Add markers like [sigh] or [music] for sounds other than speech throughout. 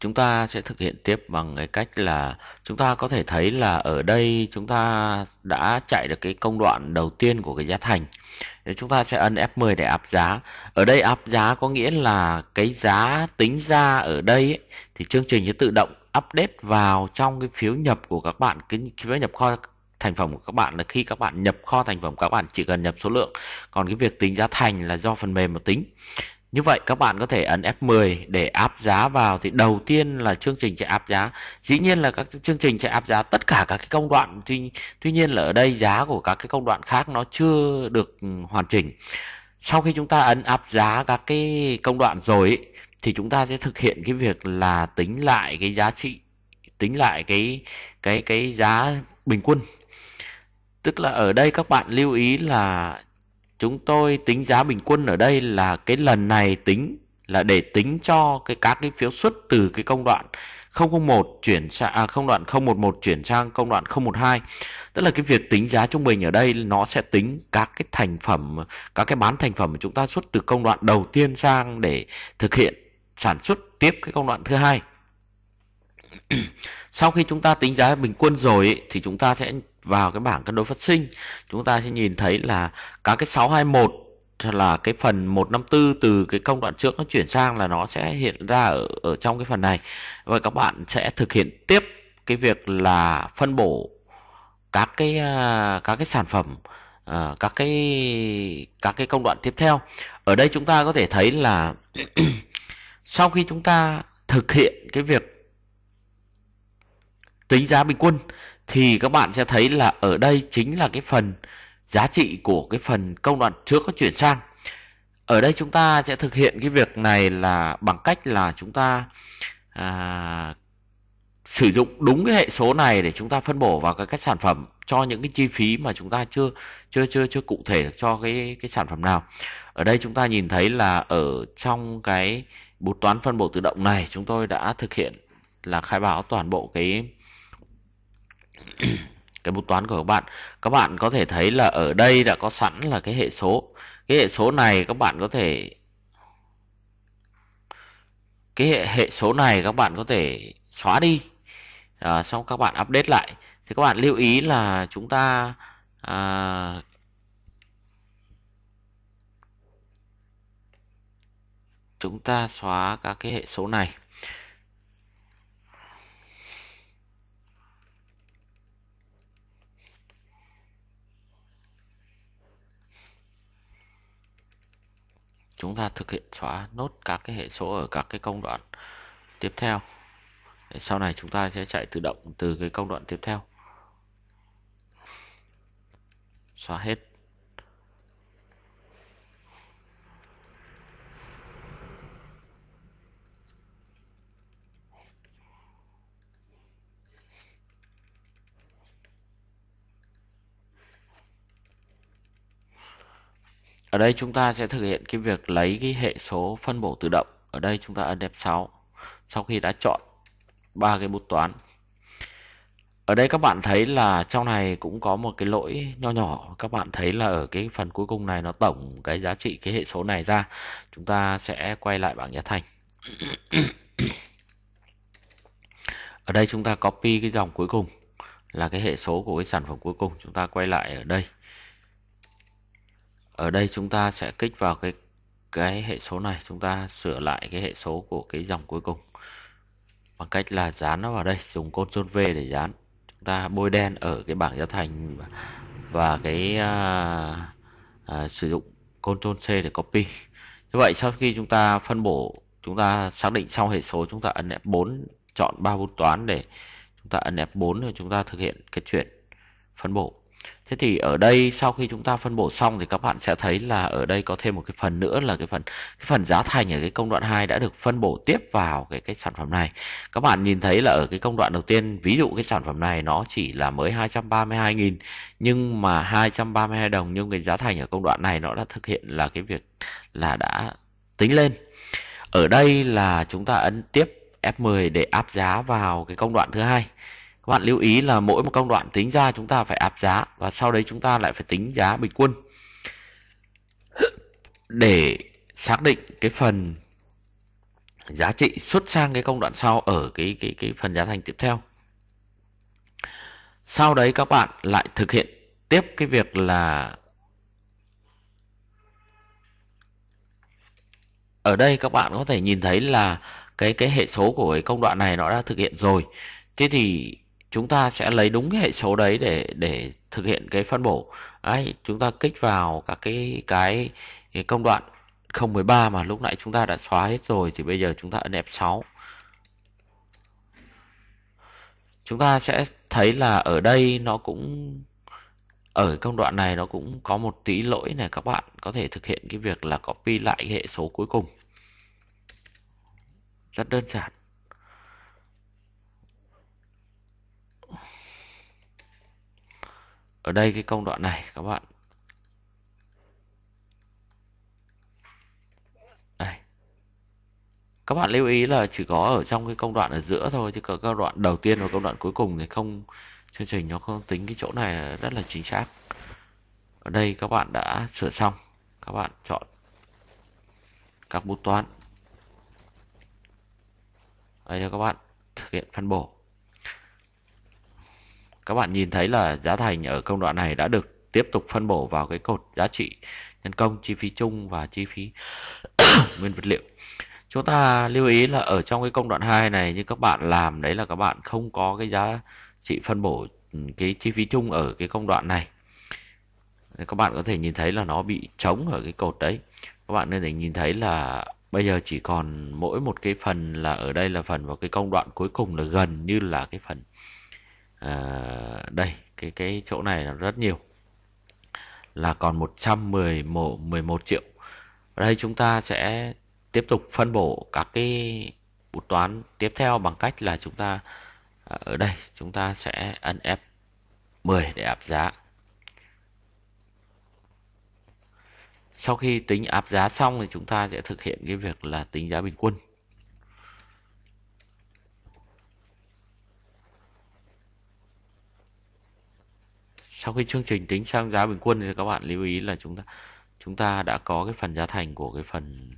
chúng ta sẽ thực hiện tiếp bằng cái cách là chúng ta có thể thấy là ở đây chúng ta đã chạy được cái công đoạn đầu tiên của cái giá thành thì chúng ta sẽ ấn F10 để áp giá ở đây áp giá có nghĩa là cái giá tính ra ở đây ấy, thì chương trình sẽ tự động update vào trong cái phiếu nhập của các bạn cái phiếu nhập kho thành phẩm của các bạn là khi các bạn nhập kho thành phẩm các bạn chỉ cần nhập số lượng còn cái việc tính giá thành là do phần mềm mà tính như vậy các bạn có thể ấn F10 để áp giá vào thì đầu tiên là chương trình sẽ áp giá. Dĩ nhiên là các chương trình sẽ áp giá tất cả các cái công đoạn tuy tuy nhiên là ở đây giá của các cái công đoạn khác nó chưa được ừ, hoàn chỉnh. Sau khi chúng ta ấn áp giá các cái công đoạn rồi ý, thì chúng ta sẽ thực hiện cái việc là tính lại cái giá trị tính lại cái cái cái giá bình quân. Tức là ở đây các bạn lưu ý là chúng tôi tính giá bình quân ở đây là cái lần này tính là để tính cho cái các cái phiếu xuất từ cái công đoạn 001 chuyển sang à, công đoạn 011 chuyển sang công đoạn 012. Tức là cái việc tính giá trung bình ở đây nó sẽ tính các cái thành phẩm các cái bán thành phẩm mà chúng ta xuất từ công đoạn đầu tiên sang để thực hiện sản xuất tiếp cái công đoạn thứ hai. [clears throat] Sau khi chúng ta tính giá bình quân rồi thì chúng ta sẽ vào cái bảng cân đối phát sinh chúng ta sẽ nhìn thấy là các cái 621 là cái phần 154 từ cái công đoạn trước nó chuyển sang là nó sẽ hiện ra ở, ở trong cái phần này và các bạn sẽ thực hiện tiếp cái việc là phân bổ các cái à, các cái sản phẩm à, các cái các cái công đoạn tiếp theo ở đây chúng ta có thể thấy là [clears throat] sau khi chúng ta thực hiện cái việc tính giá bình quân thì các bạn sẽ thấy là ở đây chính là cái phần giá trị của cái phần công đoạn trước có chuyển sang. Ở đây chúng ta sẽ thực hiện cái việc này là bằng cách là chúng ta à, sử dụng đúng cái hệ số này để chúng ta phân bổ vào các, các sản phẩm cho những cái chi phí mà chúng ta chưa chưa chưa chưa cụ thể được cho cái cái sản phẩm nào. Ở đây chúng ta nhìn thấy là ở trong cái bút toán phân bổ tự động này chúng tôi đã thực hiện là khai báo toàn bộ cái [clears throat] cái bút toán của các bạn các bạn có thể thấy là ở đây đã có sẵn là cái hệ số cái hệ số này các bạn có thể cái hệ, hệ số này các bạn có thể xóa đi à, xong các bạn update lại thì các bạn lưu ý là chúng ta à, chúng ta xóa các cái hệ số này chúng ta thực hiện xóa nốt các cái hệ số ở các cái công đoạn tiếp theo để sau này chúng ta sẽ chạy tự động từ cái công đoạn tiếp theo xóa hết ở đây chúng ta sẽ thực hiện cái việc lấy cái hệ số phân bổ tự động ở đây chúng ta ấn F6 sau khi đã chọn ba cái bút toán ở đây các bạn thấy là trong này cũng có một cái lỗi nho nhỏ các bạn thấy là ở cái phần cuối cùng này nó tổng cái giá trị cái hệ số này ra chúng ta sẽ quay lại bảng giá thành [clears throat] ở đây chúng ta copy cái dòng cuối cùng là cái hệ số của cái sản phẩm cuối cùng chúng ta quay lại ở đây ở đây chúng ta sẽ kích vào cái cái hệ số này chúng ta sửa lại cái hệ số của cái dòng cuối cùng bằng cách là dán nó vào đây dùng Ctrl V để dán chúng ta bôi đen ở cái bảng giá thành và cái à, à, sử dụng Ctrl C để copy như vậy sau khi chúng ta phân bổ chúng ta xác định xong hệ số chúng ta ấn F4 chọn ba bút toán để chúng ta ấn F4 rồi chúng ta thực hiện cái chuyển phân bổ Thế thì ở đây sau khi chúng ta phân bổ xong thì các bạn sẽ thấy là ở đây có thêm một cái phần nữa là cái phần cái phần giá thành ở cái công đoạn 2 đã được phân bổ tiếp vào cái cái sản phẩm này. Các bạn nhìn thấy là ở cái công đoạn đầu tiên, ví dụ cái sản phẩm này nó chỉ là mới 232.000 nhưng mà 232 đồng nhưng cái giá thành ở công đoạn này nó đã thực hiện là cái việc là đã tính lên. Ở đây là chúng ta ấn tiếp F10 để áp giá vào cái công đoạn thứ hai các bạn lưu ý là mỗi một công đoạn tính ra chúng ta phải áp giá và sau đấy chúng ta lại phải tính giá bình quân [coughs] để xác định cái phần giá trị xuất sang cái công đoạn sau ở cái cái cái phần giá thành tiếp theo. Sau đấy các bạn lại thực hiện tiếp cái việc là ở đây các bạn có thể nhìn thấy là cái cái hệ số của cái công đoạn này nó đã thực hiện rồi. Thế thì chúng ta sẽ lấy đúng cái hệ số đấy để để thực hiện cái phân bổ đấy chúng ta kích vào các cái cái, cái công đoạn 013 mà lúc nãy chúng ta đã xóa hết rồi thì bây giờ chúng ta ấn F6 chúng ta sẽ thấy là ở đây nó cũng ở công đoạn này nó cũng có một tí lỗi này các bạn có thể thực hiện cái việc là copy lại hệ số cuối cùng rất đơn giản ở đây cái công đoạn này các bạn đây các bạn lưu ý là chỉ có ở trong cái công đoạn ở giữa thôi chứ có các đoạn đầu tiên và công đoạn cuối cùng thì không chương trình nó không tính cái chỗ này rất là chính xác ở đây các bạn đã sửa xong các bạn chọn các bút toán đây cho các bạn thực hiện phân bổ các bạn nhìn thấy là giá thành ở công đoạn này đã được tiếp tục phân bổ vào cái cột giá trị nhân công, chi phí chung và chi phí [coughs] nguyên vật liệu. Chúng ta lưu ý là ở trong cái công đoạn 2 này như các bạn làm đấy là các bạn không có cái giá trị phân bổ ừ, cái chi phí chung ở cái công đoạn này. Các bạn có thể nhìn thấy là nó bị trống ở cái cột đấy. Các bạn nên để nhìn thấy là bây giờ chỉ còn mỗi một cái phần là ở đây là phần vào cái công đoạn cuối cùng là gần như là cái phần à, đây cái cái chỗ này là rất nhiều là còn 111 11 triệu ở đây chúng ta sẽ tiếp tục phân bổ các cái bút toán tiếp theo bằng cách là chúng ta ờ, ở đây chúng ta sẽ ấn F10 để áp giá sau khi tính áp giá xong thì chúng ta sẽ thực hiện cái việc là tính giá bình quân sau khi chương trình tính sang giá bình quân thì các bạn lưu ý là chúng ta chúng ta đã có cái phần giá thành của cái phần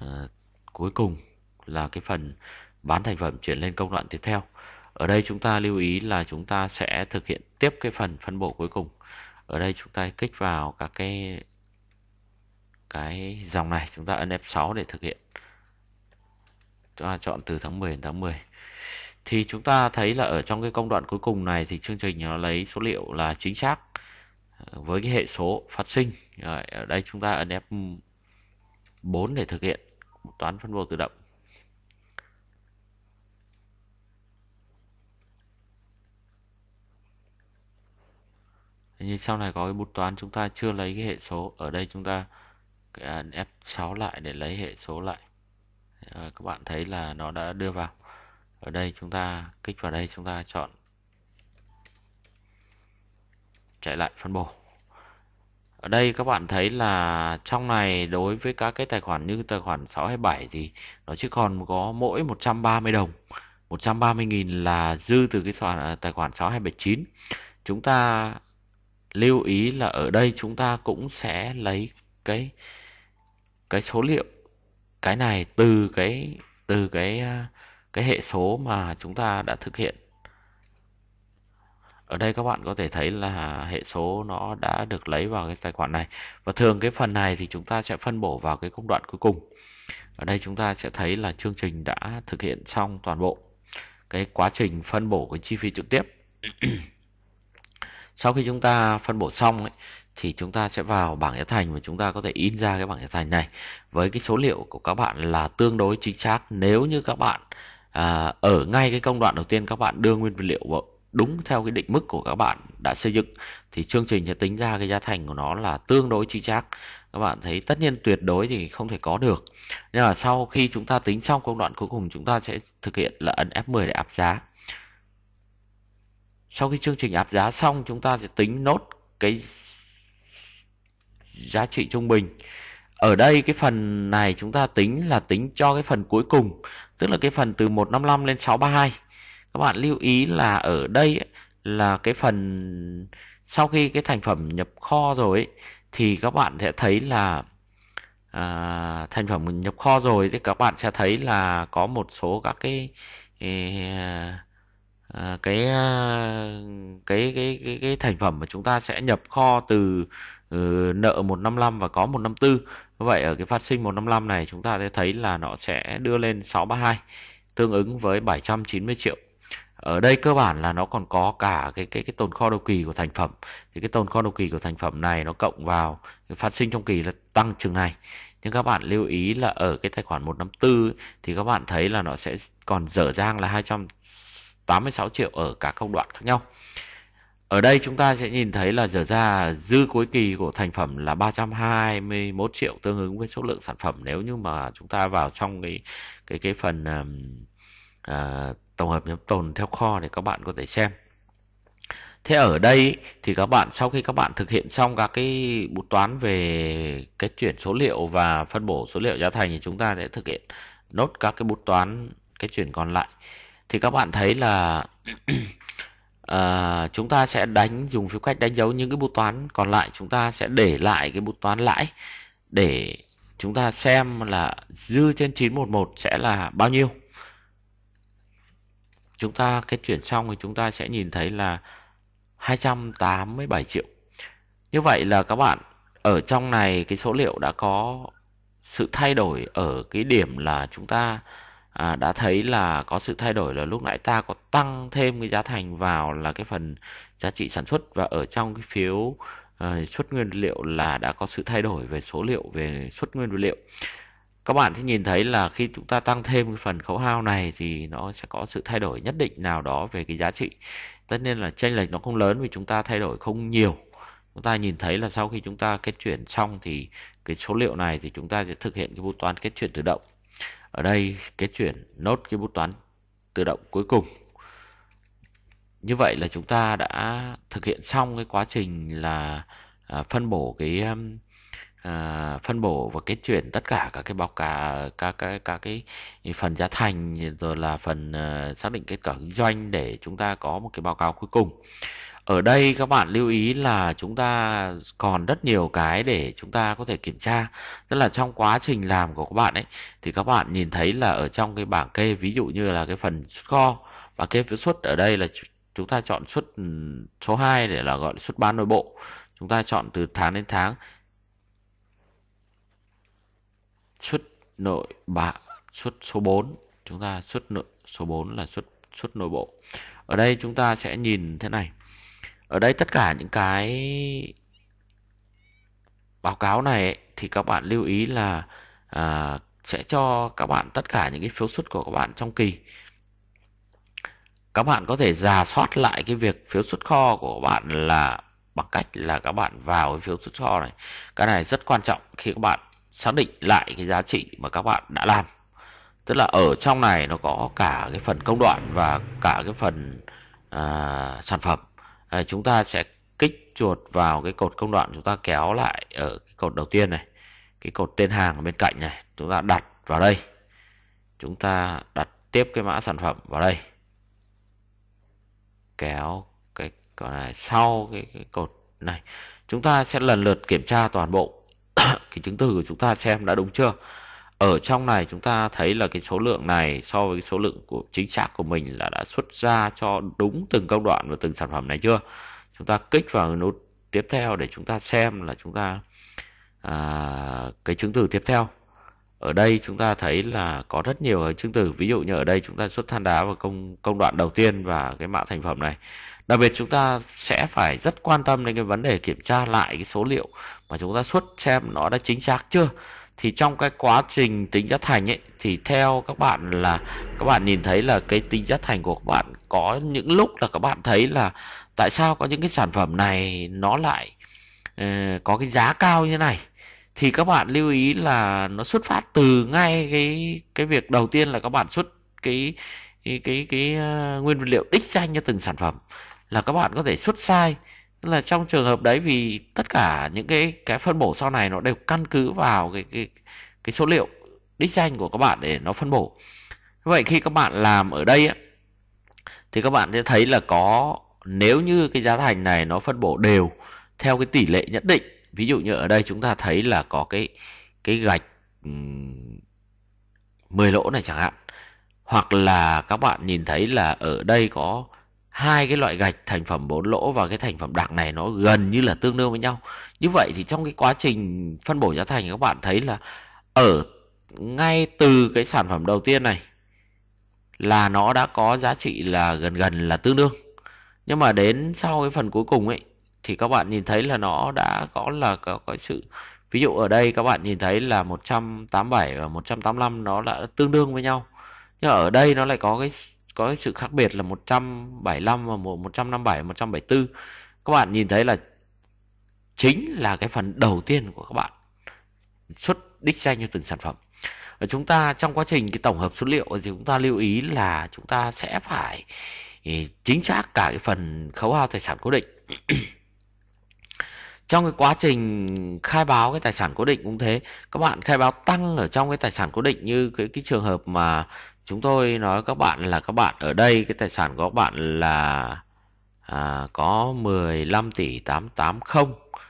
uh, cuối cùng là cái phần bán thành phẩm chuyển lên công đoạn tiếp theo ở đây chúng ta lưu ý là chúng ta sẽ thực hiện tiếp cái phần phân bổ cuối cùng ở đây chúng ta kích vào các cái cái dòng này chúng ta ấn F6 để thực hiện chúng ta chọn từ tháng 10 đến tháng 10 thì chúng ta thấy là ở trong cái công đoạn cuối cùng này thì chương trình nó lấy số liệu là chính xác ờ, với cái hệ số phát sinh Rồi, ở đây chúng ta ấn F4 để thực hiện toán phân bổ tự động như sau này có cái bút toán chúng ta chưa lấy cái hệ số ở đây chúng ta ấn F6 lại để lấy hệ số lại Rồi, ờ, các bạn thấy là nó đã đưa vào ở đây chúng ta kích vào đây chúng ta chọn chạy lại phân bổ ở đây các bạn thấy là trong này đối với các cái tài khoản như tài khoản 627 thì nó chỉ còn có mỗi 130 đồng 130.000 là dư từ cái khoản tài khoản 6279 chúng ta lưu ý là ở đây chúng ta cũng sẽ lấy cái cái số liệu cái này từ cái từ cái cái hệ số mà chúng ta đã thực hiện ở đây các bạn có thể thấy là hệ số nó đã được lấy vào cái tài khoản này và thường cái phần này thì chúng ta sẽ phân bổ vào cái công đoạn cuối cùng ở đây chúng ta sẽ thấy là chương trình đã thực hiện xong toàn bộ cái quá trình phân bổ cái chi phí trực tiếp [clears throat] sau khi chúng ta phân bổ xong ấy, thì chúng ta sẽ vào bảng giá thành và chúng ta có thể in ra cái bảng giá thành này với cái số liệu của các bạn là tương đối chính xác nếu như các bạn à, ở ngay cái công đoạn đầu tiên các bạn đưa nguyên vật liệu vào đúng theo cái định mức của các bạn đã xây dựng thì chương trình sẽ tính ra cái giá thành của nó là tương đối chính xác các bạn thấy tất nhiên tuyệt đối thì không thể có được nhưng mà sau khi chúng ta tính xong công đoạn cuối cùng chúng ta sẽ thực hiện là ấn F10 để áp giá sau khi chương trình áp giá xong chúng ta sẽ tính nốt cái giá trị trung bình ở đây cái phần này chúng ta tính là tính cho cái phần cuối cùng tức là cái phần từ 155 lên 632 các bạn lưu ý là ở đây là cái phần sau khi cái thành phẩm nhập kho rồi ấy, thì các bạn sẽ thấy là à, thành phẩm nhập kho rồi thì các bạn sẽ thấy là có một số các cái cái, à, cái à, cái cái cái cái thành phẩm mà chúng ta sẽ nhập kho từ uh, nợ 155 và có 154 Vậy ở cái phát sinh 155 này chúng ta sẽ thấy là nó sẽ đưa lên 632 tương ứng với 790 triệu. Ở đây cơ bản là nó còn có cả cái cái cái tồn kho đầu kỳ của thành phẩm. Thì cái tồn kho đầu kỳ của thành phẩm này nó cộng vào cái phát sinh trong kỳ là tăng chừng này. Nhưng các bạn lưu ý là ở cái tài khoản 154 ấy, thì các bạn thấy là nó sẽ còn dở dang là 286 triệu ở cả các đoạn khác nhau. Ở đây chúng ta sẽ nhìn thấy là dở ra dư cuối kỳ của thành phẩm là 321 triệu tương ứng với số lượng sản phẩm nếu như mà chúng ta vào trong cái cái cái phần uh, tổng hợp nhóm tồn theo kho thì các bạn có thể xem. Thế ở đây thì các bạn sau khi các bạn thực hiện xong các cái bút toán về cái chuyển số liệu và phân bổ số liệu giá thành thì chúng ta sẽ thực hiện nốt các cái bút toán cái chuyển còn lại. Thì các bạn thấy là [clears throat] à, chúng ta sẽ đánh dùng phiếu cách đánh dấu những cái bút toán còn lại chúng ta sẽ để lại cái bút toán lãi để chúng ta xem là dư trên 911 sẽ là bao nhiêu chúng ta cái chuyển xong thì chúng ta sẽ nhìn thấy là 287 triệu như vậy là các bạn ở trong này cái số liệu đã có sự thay đổi ở cái điểm là chúng ta à, đã thấy là có sự thay đổi là lúc nãy ta có tăng thêm cái giá thành vào là cái phần giá trị sản xuất và ở trong cái phiếu uh, xuất nguyên liệu là đã có sự thay đổi về số liệu về xuất nguyên liệu các bạn sẽ nhìn thấy là khi chúng ta tăng thêm cái phần khấu hao này thì nó sẽ có sự thay đổi nhất định nào đó về cái giá trị tất nhiên là chênh lệch nó không lớn vì chúng ta thay đổi không nhiều chúng ta nhìn thấy là sau khi chúng ta kết chuyển xong thì cái số liệu này thì chúng ta sẽ thực hiện cái bút toán kết chuyển tự động ở đây cái chuyển nốt cái bút toán tự động cuối cùng như vậy là chúng ta đã thực hiện xong cái quá trình là à, phân bổ cái um, à, phân bổ và kết chuyển tất cả các cái báo cáo các cái các cái phần giá thành rồi là phần ờ, xác định kết quả kinh doanh để chúng ta có một cái báo cáo cuối cùng ở đây các bạn lưu ý là chúng ta còn rất nhiều cái để chúng ta có thể kiểm tra tức là trong quá trình làm của các bạn ấy thì các bạn nhìn thấy là ở trong cái bảng kê ví dụ như là cái phần xuất kho và kê xuất ở đây là chúng ta chọn xuất ừ, số 2 để là gọi xuất bán nội bộ chúng ta chọn từ tháng đến tháng xuất nội bạ xuất số 4 chúng ta xuất nội số 4 là xuất xuất nội bộ ở đây chúng ta sẽ nhìn thế này ở đây tất cả những cái báo cáo này thì các bạn lưu ý là à, sẽ cho các bạn tất cả những cái phiếu xuất của các bạn trong kỳ các bạn có thể giả soát lại cái việc phiếu xuất kho của bạn là bằng cách là các bạn vào cái phiếu xuất kho này cái này rất quan trọng khi các bạn xác định lại cái giá trị mà các bạn đã làm tức là ở trong này nó có cả cái phần công đoạn và cả cái phần à, sản phẩm à, chúng ta sẽ kích chuột vào cái cột công đoạn chúng ta kéo lại ở cái cột đầu tiên này cái cột tên hàng ở bên cạnh này chúng ta đặt vào đây chúng ta đặt tiếp cái mã sản phẩm vào đây kéo cái còn này sau cái, cái cột này chúng ta sẽ lần lượt kiểm tra toàn bộ [coughs] cái chứng từ của chúng ta xem đã đúng chưa ở trong này chúng ta thấy là cái số lượng này so với cái số lượng của chính xác của mình là đã xuất ra cho đúng từng công đoạn và từng sản phẩm này chưa chúng ta kích vào nút tiếp theo để chúng ta xem là chúng ta à, cái chứng từ tiếp theo ở đây chúng ta thấy là có rất nhiều chứng từ ví dụ như ở đây chúng ta xuất than đá vào công công đoạn đầu tiên và cái mã thành phẩm này đặc biệt chúng ta sẽ phải rất quan tâm đến cái vấn đề kiểm tra lại cái số liệu mà chúng ta xuất xem nó đã chính xác chưa thì trong cái quá trình tính giá thành ấy thì theo các bạn là các bạn nhìn thấy là cái tính giá thành của các bạn có những lúc là các bạn thấy là tại sao có những cái sản phẩm này nó lại uh, có cái giá cao như này thì các bạn lưu ý là nó xuất phát từ ngay cái cái việc đầu tiên là các bạn xuất cái cái cái, cái uh, nguyên vật liệu đích danh cho từng sản phẩm là các bạn có thể xuất sai là trong trường hợp đấy vì tất cả những cái cái phân bổ sau này nó đều căn cứ vào cái cái cái số liệu đích danh của các bạn để nó phân bổ. Vậy khi các bạn làm ở đây ấy, thì các bạn sẽ thấy là có nếu như cái giá thành này nó phân bổ đều theo cái tỷ lệ nhất định. Ví dụ như ở đây chúng ta thấy là có cái cái gạch 10 lỗ này chẳng hạn. Hoặc là các bạn nhìn thấy là ở đây có hai cái loại gạch thành phẩm bốn lỗ và cái thành phẩm đặc này nó gần như là tương đương với nhau như vậy thì trong cái quá trình phân bổ giá thành các bạn thấy là ở ngay từ cái sản phẩm đầu tiên này là nó đã có giá trị là gần gần là tương đương nhưng mà đến sau cái phần cuối cùng ấy thì các bạn nhìn thấy là nó đã có là có, có sự ví dụ ở đây các bạn nhìn thấy là 187 và 185 nó đã tương đương với nhau nhưng ở đây nó lại có cái có sự khác biệt là 175 và 157 174 các bạn nhìn thấy là chính là cái phần đầu tiên của các bạn xuất đích danh cho từng sản phẩm và chúng ta trong quá trình cái tổng hợp số liệu thì chúng ta lưu ý là chúng ta sẽ phải ừ, chính xác cả cái phần khấu hao tài sản cố định [clears throat] trong cái quá trình khai báo cái tài sản cố định cũng thế các bạn khai báo tăng ở trong cái tài sản cố định như cái cái trường hợp mà chúng tôi nói các bạn là các bạn ở đây cái tài sản của các bạn là à, có 15 tỷ 880 à,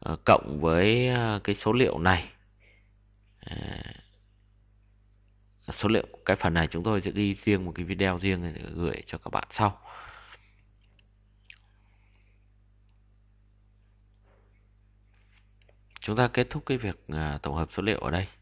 ờ, cộng với à, cái số liệu này à, số liệu cái phần này chúng tôi sẽ ghi riêng một cái video riêng để gửi cho các bạn sau chúng ta kết thúc cái việc à, tổng hợp số liệu ở đây